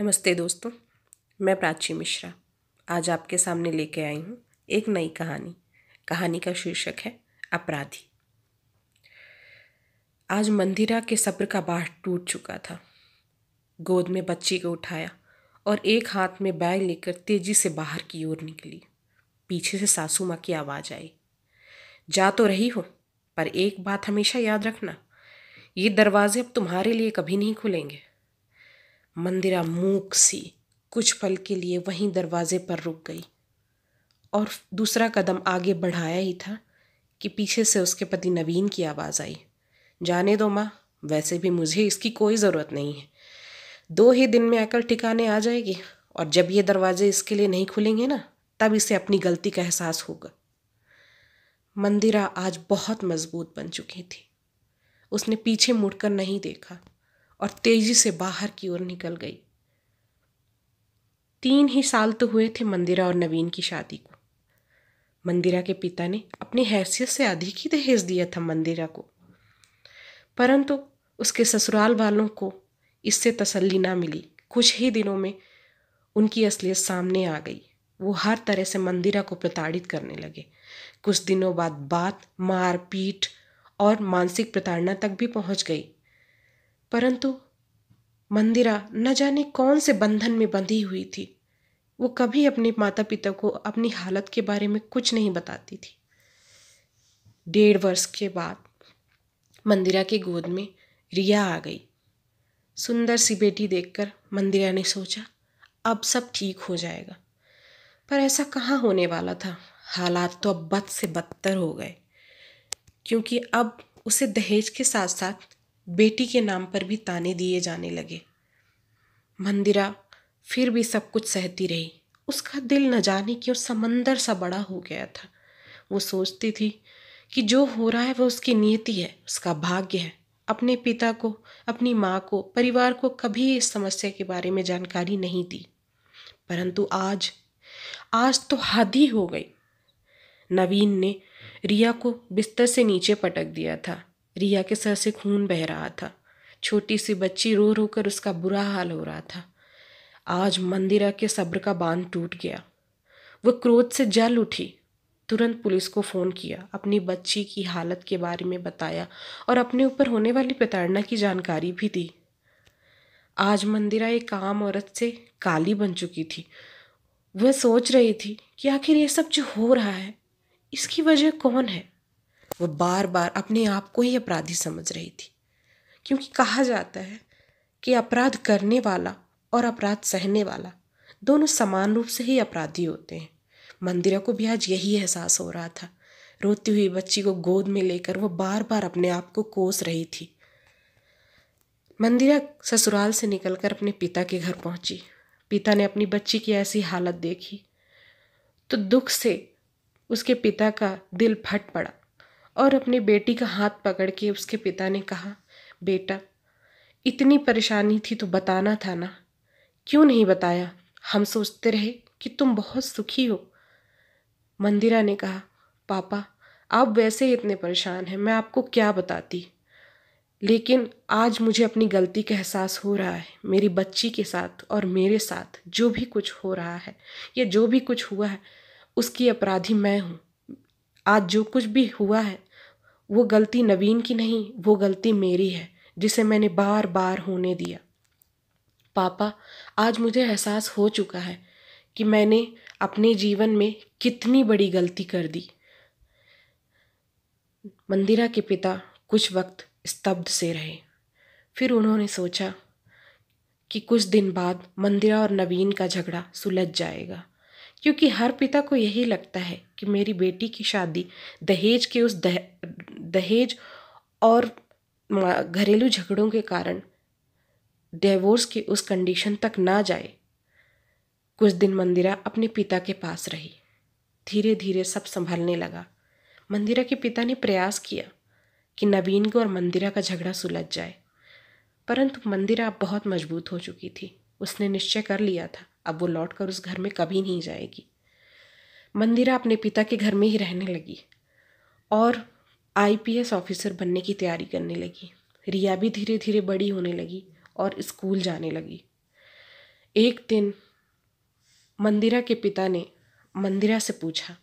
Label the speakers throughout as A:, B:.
A: नमस्ते दोस्तों मैं प्राची मिश्रा आज आपके सामने लेके आई हूँ एक नई कहानी कहानी का शीर्षक है अपराधी आज मंदिरा के सब्र का बाढ़ टूट चुका था गोद में बच्ची को उठाया और एक हाथ में बैग लेकर तेजी से बाहर की ओर निकली पीछे से सासू माँ की आवाज़ आई जा तो रही हो पर एक बात हमेशा याद रखना ये दरवाजे अब तुम्हारे लिए कभी नहीं खुलेंगे मंदिरा मूक सी कुछ पल के लिए वहीं दरवाजे पर रुक गई और दूसरा कदम आगे बढ़ाया ही था कि पीछे से उसके पति नवीन की आवाज़ आई जाने दो माँ वैसे भी मुझे इसकी कोई ज़रूरत नहीं है दो ही दिन में अकल ठिकाने आ जाएगी और जब ये दरवाजे इसके लिए नहीं खुलेंगे ना तब इसे अपनी गलती का एहसास होगा मंदिरा आज बहुत मजबूत बन चुकी थी उसने पीछे मुड़कर नहीं देखा और तेजी से बाहर की ओर निकल गई तीन ही साल तो हुए थे मंदिरा और नवीन की शादी को मंदिरा के पिता ने अपनी हैसियत से अधिक ही दहेज दिया था मंदिरा को परंतु उसके ससुराल वालों को इससे तसल्ली ना मिली कुछ ही दिनों में उनकी असलियत सामने आ गई वो हर तरह से मंदिरा को प्रताड़ित करने लगे कुछ दिनों बाद बात मारपीट और मानसिक प्रताड़ना तक भी पहुंच गई परंतु मंदिरा न जाने कौन से बंधन में बंधी हुई थी वो कभी अपने माता पिता को अपनी हालत के बारे में कुछ नहीं बताती थी डेढ़ वर्ष के बाद मंदिरा के गोद में रिया आ गई सुंदर सी बेटी देखकर मंदिरा ने सोचा अब सब ठीक हो जाएगा पर ऐसा कहाँ होने वाला था हालात तो अब बद से बदतर हो गए क्योंकि अब उसे दहेज के साथ साथ बेटी के नाम पर भी ताने दिए जाने लगे मंदिरा फिर भी सब कुछ सहती रही उसका दिल न जाने क्यों समंदर सा बड़ा हो गया था वो सोचती थी कि जो हो रहा है वह उसकी नियति है उसका भाग्य है अपने पिता को अपनी माँ को परिवार को कभी इस समस्या के बारे में जानकारी नहीं दी परंतु आज आज तो हद ही हो गई नवीन ने रिया को बिस्तर से नीचे पटक दिया था रिया के सर से खून बह रहा था छोटी सी बच्ची रो रो कर उसका बुरा हाल हो रहा था आज मंदिरा के सब्र का बांध टूट गया वो क्रोध से जल उठी तुरंत पुलिस को फ़ोन किया अपनी बच्ची की हालत के बारे में बताया और अपने ऊपर होने वाली प्रताड़ना की जानकारी भी दी आज मंदिरा एक आम औरत से काली बन चुकी थी वह सोच रही थी कि आखिर ये सब जो हो रहा है इसकी वजह कौन है वह बार बार अपने आप को ही अपराधी समझ रही थी क्योंकि कहा जाता है कि अपराध करने वाला और अपराध सहने वाला दोनों समान रूप से ही अपराधी होते हैं मंदिरा को भी आज यही एहसास हो रहा था रोती हुई बच्ची को गोद में लेकर वह बार बार अपने आप को कोस रही थी मंदिरा ससुराल से निकलकर अपने पिता के घर पहुंची पिता ने अपनी बच्ची की ऐसी हालत देखी तो दुख से उसके पिता का दिल फट पड़ा और अपनी बेटी का हाथ पकड़ के उसके पिता ने कहा बेटा इतनी परेशानी थी तो बताना था ना क्यों नहीं बताया हम सोचते रहे कि तुम बहुत सुखी हो मंदिरा ने कहा पापा आप वैसे ही इतने परेशान हैं मैं आपको क्या बताती लेकिन आज मुझे अपनी गलती का एहसास हो रहा है मेरी बच्ची के साथ और मेरे साथ जो भी कुछ हो रहा है या जो भी कुछ हुआ है उसकी अपराधी मैं हूँ आज जो कुछ भी हुआ है वो गलती नवीन की नहीं वो गलती मेरी है जिसे मैंने बार बार होने दिया पापा आज मुझे एहसास हो चुका है कि मैंने अपने जीवन में कितनी बड़ी गलती कर दी मंदिरा के पिता कुछ वक्त स्तब्ध से रहे फिर उन्होंने सोचा कि कुछ दिन बाद मंदिरा और नवीन का झगड़ा सुलझ जाएगा क्योंकि हर पिता को यही लगता है कि मेरी बेटी की शादी दहेज के उस दह, दहेज और घरेलू झगड़ों के कारण डिवोर्स की उस कंडीशन तक ना जाए कुछ दिन मंदिरा अपने पिता के पास रही धीरे धीरे सब संभलने लगा मंदिरा के पिता ने प्रयास किया कि नवीन को और मंदिरा का झगड़ा सुलझ जाए परंतु मंदिरा बहुत मजबूत हो चुकी थी उसने निश्चय कर लिया था अब वो लौट कर उस घर में कभी नहीं जाएगी मंदिरा अपने पिता के घर में ही रहने लगी और आईपीएस ऑफिसर बनने की तैयारी करने लगी रिया भी धीरे धीरे बड़ी होने लगी और स्कूल जाने लगी एक दिन मंदिरा के पिता ने मंदिरा से पूछा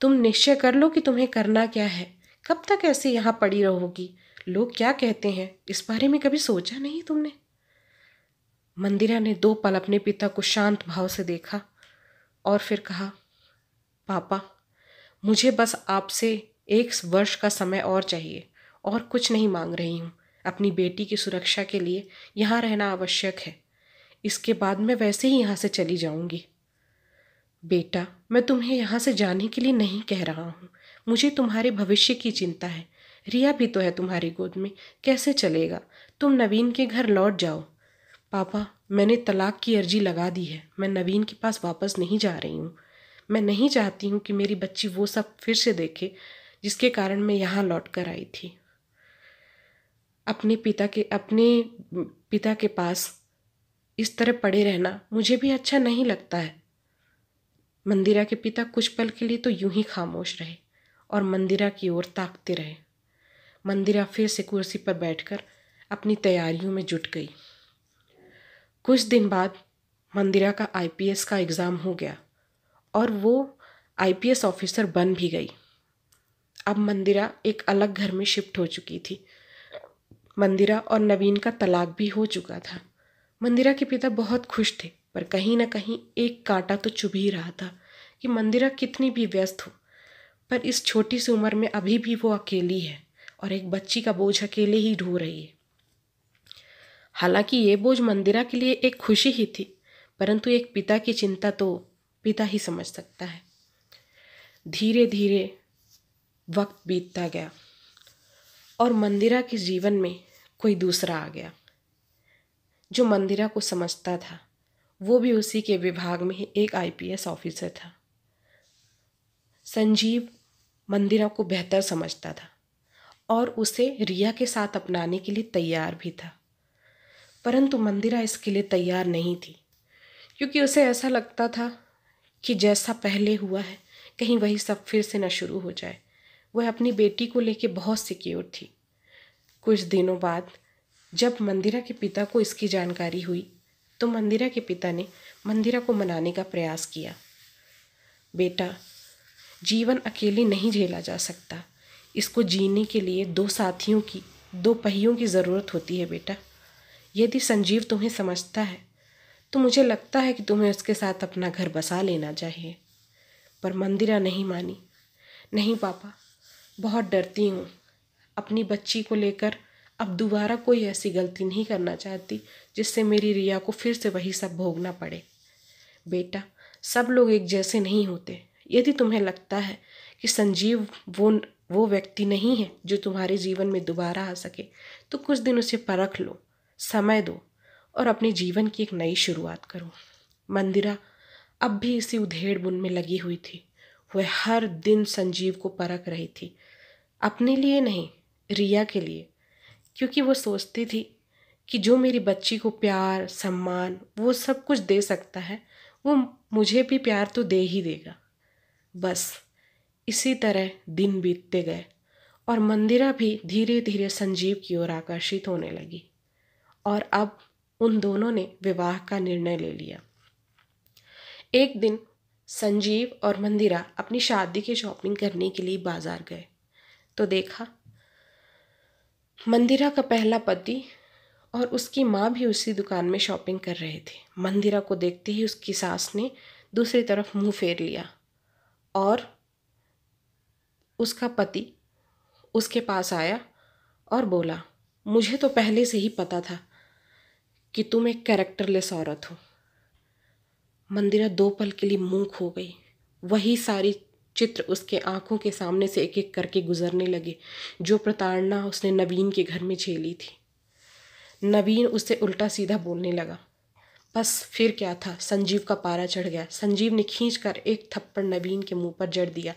A: तुम निश्चय कर लो कि तुम्हें करना क्या है कब तक ऐसे यहाँ पड़ी रहोगी लोग क्या कहते हैं इस बारे में कभी सोचा नहीं तुमने मंदिरा ने दो पल अपने पिता को शांत भाव से देखा और फिर कहा पापा मुझे बस आपसे एक वर्ष का समय और चाहिए और कुछ नहीं मांग रही हूँ अपनी बेटी की सुरक्षा के लिए यहाँ रहना आवश्यक है इसके बाद मैं वैसे ही यहाँ से चली जाऊँगी बेटा मैं तुम्हें यहाँ से जाने के लिए नहीं कह रहा हूँ मुझे तुम्हारे भविष्य की चिंता है रिया भी तो है तुम्हारी गोद में कैसे चलेगा तुम नवीन के घर लौट जाओ पापा मैंने तलाक की अर्जी लगा दी है मैं नवीन के पास वापस नहीं जा रही हूँ मैं नहीं चाहती हूँ कि मेरी बच्ची वो सब फिर से देखे जिसके कारण मैं यहाँ लौट कर आई थी अपने पिता के अपने पिता के पास इस तरह पड़े रहना मुझे भी अच्छा नहीं लगता है मंदिरा के पिता कुछ पल के लिए तो यूं ही खामोश रहे और मंदिरा की ओर ताकते रहे मंदिरा फिर से कुर्सी पर बैठकर अपनी तैयारियों में जुट गई कुछ दिन बाद मंदिरा का आईपीएस का एग्ज़ाम हो गया और वो आईपीएस ऑफिसर बन भी गई अब मंदिरा एक अलग घर में शिफ्ट हो चुकी थी मंदिरा और नवीन का तलाक भी हो चुका था मंदिरा के पिता बहुत खुश थे पर कहीं ना कहीं एक कांटा तो चुभ ही रहा था कि मंदिरा कितनी भी व्यस्त हो पर इस छोटी सी उम्र में अभी भी वो अकेली है और एक बच्ची का बोझ अकेले ही ढो रही है हालांकि ये बोझ मंदिरा के लिए एक खुशी ही थी परंतु एक पिता की चिंता तो पिता ही समझ सकता है धीरे धीरे वक्त बीतता गया और मंदिरा के जीवन में कोई दूसरा आ गया जो मंदिरा को समझता था वो भी उसी के विभाग में ही एक आईपीएस ऑफिसर था संजीव मंदिरा को बेहतर समझता था और उसे रिया के साथ अपनाने के लिए तैयार भी था परंतु मंदिरा इसके लिए तैयार नहीं थी क्योंकि उसे ऐसा लगता था कि जैसा पहले हुआ है कहीं वही सब फिर से न शुरू हो जाए वह अपनी बेटी को लेकर बहुत सिक्योर थी कुछ दिनों बाद जब मंदिरा के पिता को इसकी जानकारी हुई तो मंदिरा के पिता ने मंदिरा को मनाने का प्रयास किया बेटा जीवन अकेले नहीं झेला जा सकता इसको जीने के लिए दो साथियों की दो पहियों की ज़रूरत होती है बेटा यदि संजीव तुम्हें समझता है तो मुझे लगता है कि तुम्हें उसके साथ अपना घर बसा लेना चाहिए पर मंदिरा नहीं मानी नहीं पापा बहुत डरती हूँ अपनी बच्ची को लेकर अब दोबारा कोई ऐसी गलती नहीं करना चाहती जिससे मेरी रिया को फिर से वही सब भोगना पड़े बेटा सब लोग एक जैसे नहीं होते यदि तुम्हें लगता है कि संजीव वो वो व्यक्ति नहीं है जो तुम्हारे जीवन में दोबारा आ सके तो कुछ दिन उसे परख लो समय दो और अपने जीवन की एक नई शुरुआत करो मंदिरा अब भी इसी उधेड़ बुन में लगी हुई थी वह हर दिन संजीव को परख रही थी अपने लिए नहीं रिया के लिए क्योंकि वो सोचती थी कि जो मेरी बच्ची को प्यार सम्मान वो सब कुछ दे सकता है वो मुझे भी प्यार तो दे ही देगा बस इसी तरह दिन बीतते गए और मंदिरा भी धीरे धीरे संजीव की ओर आकर्षित होने लगी और अब उन दोनों ने विवाह का निर्णय ले लिया एक दिन संजीव और मंदिरा अपनी शादी की शॉपिंग करने के लिए बाजार गए तो देखा मंदिरा का पहला पति और उसकी माँ भी उसी दुकान में शॉपिंग कर रहे थे मंदिरा को देखते ही उसकी सास ने दूसरी तरफ मुंह फेर लिया और उसका पति उसके पास आया और बोला मुझे तो पहले से ही पता था कि तुम एक कैरेक्टरलेस औरत हो मंदिरा दो पल के लिए मूक खो गई वही सारी चित्र उसके आंखों के सामने से एक एक करके गुजरने लगे जो प्रताड़ना उसने नवीन के घर में झेली थी नवीन उससे उल्टा सीधा बोलने लगा बस फिर क्या था संजीव का पारा चढ़ गया संजीव ने खींच कर एक थप्पड़ नवीन के मुंह पर जड़ दिया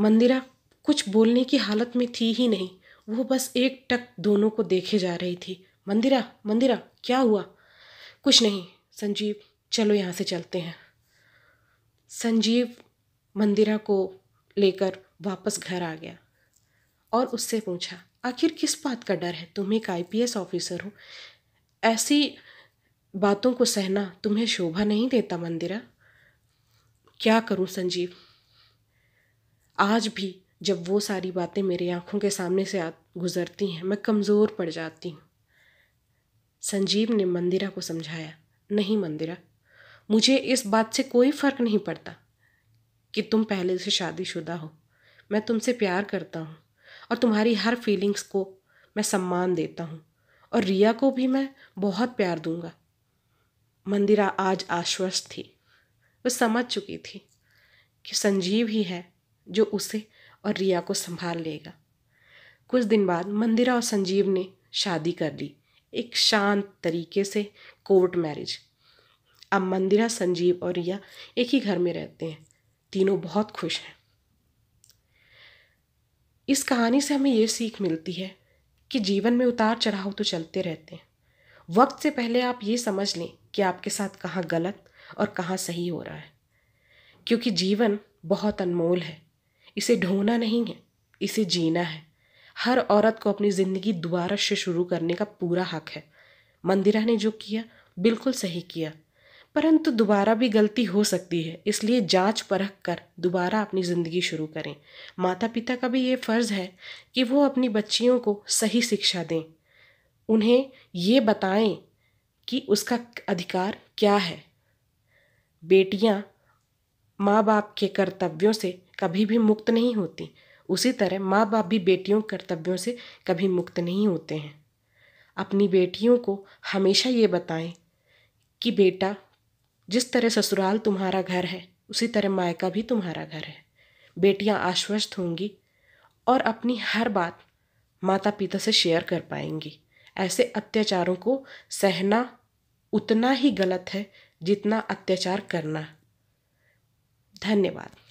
A: मंदिरा कुछ बोलने की हालत में थी ही नहीं वो बस एक टक दोनों को देखे जा रही थी मंदिरा मंदिरा क्या हुआ कुछ नहीं संजीव चलो यहाँ से चलते हैं संजीव मंदिरा को लेकर वापस घर आ गया और उससे पूछा आखिर किस बात का डर है तुम एक एस ऑफिसर हो ऐसी बातों को सहना तुम्हें शोभा नहीं देता मंदिरा क्या करूं संजीव आज भी जब वो सारी बातें मेरी आंखों के सामने से गुजरती हैं मैं कमज़ोर पड़ जाती हूँ संजीव ने मंदिरा को समझाया नहीं मंदिरा मुझे इस बात से कोई फ़र्क नहीं पड़ता कि तुम पहले से शादीशुदा हो मैं तुमसे प्यार करता हूँ और तुम्हारी हर फीलिंग्स को मैं सम्मान देता हूँ और रिया को भी मैं बहुत प्यार दूंगा मंदिरा आज आश्वस्त थी वह समझ चुकी थी कि संजीव ही है जो उसे और रिया को संभाल लेगा कुछ दिन बाद मंदिरा और संजीव ने शादी कर ली एक शांत तरीके से कोर्ट मैरिज अब मंदिरा संजीव और रिया एक ही घर में रहते हैं तीनों बहुत खुश हैं इस कहानी से हमें ये सीख मिलती है कि जीवन में उतार चढ़ाव तो चलते रहते हैं वक्त से पहले आप ये समझ लें कि आपके साथ कहाँ गलत और कहाँ सही हो रहा है क्योंकि जीवन बहुत अनमोल है इसे ढोना नहीं है इसे जीना है हर औरत को अपनी ज़िंदगी दोबारा से शुरू करने का पूरा हक है मंदिरा ने जो किया बिल्कुल सही किया परंतु दोबारा भी गलती हो सकती है इसलिए जांच परख कर दोबारा अपनी ज़िंदगी शुरू करें माता पिता का भी ये फ़र्ज़ है कि वो अपनी बच्चियों को सही शिक्षा दें उन्हें ये बताएं कि उसका अधिकार क्या है बेटियां माँ बाप के कर्तव्यों से कभी भी मुक्त नहीं होती उसी तरह माँ बाप भी बेटियों के कर्तव्यों से कभी मुक्त नहीं होते हैं अपनी बेटियों को हमेशा ये बताएं कि बेटा जिस तरह ससुराल तुम्हारा घर है उसी तरह मायका भी तुम्हारा घर है बेटियाँ आश्वस्त होंगी और अपनी हर बात माता पिता से शेयर कर पाएंगी ऐसे अत्याचारों को सहना उतना ही गलत है जितना अत्याचार करना धन्यवाद